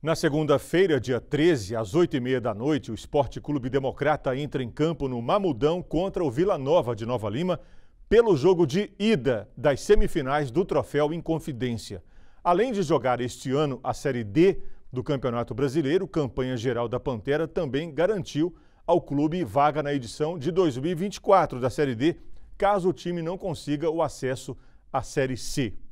Na segunda-feira, dia 13, às 8h30 da noite, o Esporte Clube Democrata entra em campo no Mamudão contra o Vila Nova de Nova Lima pelo jogo de ida das semifinais do Troféu Inconfidência. Além de jogar este ano a Série D do Campeonato Brasileiro, campanha geral da Pantera também garantiu ao clube vaga na edição de 2024 da Série D, caso o time não consiga o acesso à Série C.